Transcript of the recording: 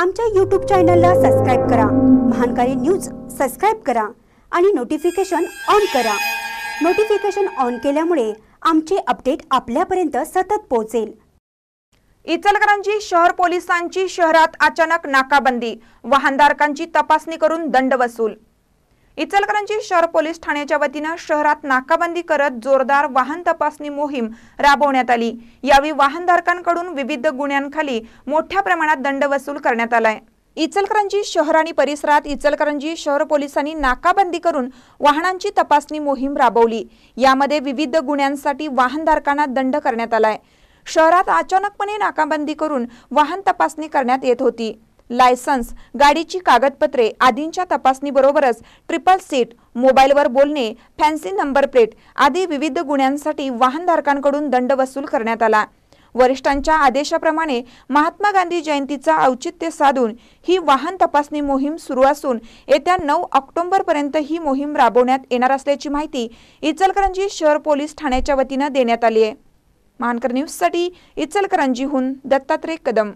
आमच्या यूट्यूब चॅनलला सबस्क्राईब करा महानकारी न्यूज सबस्क्राईब करा आणि नोटिफिकेशन ऑन करा नोटिफिकेशन ऑन केल्यामुळे आमचे अपडेट आपल्यापर्यंत सतत पोहोचेल इचलकरंजी शहर पोलिसांची शहरात अचानक नाकाबंदी वाहनधारकांची तपासणी करून दंड वसूल इचलकरंजी शहर पोलीस ठाण्याच्या वतीनं शहरात नाकाबंदी करत जोरदार वाहन तपासणी मोहीम राबवण्यात आली यावेळी वाहनधारकांकडून विविध गुन्ह्यांखाली मोठ्या प्रमाणात दंड वसूल करण्यात आलाय इचलकरंजी शहर आणि परिसरात इचलकरंजी शहर पोलिसांनी नाकाबंदी करून वाहनांची तपासणी मोहीम राबवली यामध्ये विविध गुन्ह्यांसाठी वाहनधारकांना दंड करण्यात आलाय शहरात अचानकपणे नाकाबंदी करून वाहन तपासणी करण्यात येत होती लायसन्स गाडीची कागदपत्रे आदींच्या तपासणीबरोबरच ट्रिपल सीट मोबाईलवर बोलणे फॅन्सी नंबर प्लेट आदी विविध गुन्ह्यांसाठी वाहनधारकांकडून दंड वसूल करण्यात आला वरिष्ठांच्या आदेशाप्रमाणे महात्मा गांधी जयंतीचा औचित्य साधून ही वाहन तपासणी मोहीम सुरू असून येत्या नऊ ऑक्टोबरपर्यंत ही मोहीम राबवण्यात येणार असल्याची माहिती इचलकरंजी शहर पोलीस ठाण्याच्या वतीनं देण्यात आली आहे मानकर न्यूजसाठी इचलकरंजीहून दत्तात्रय कदम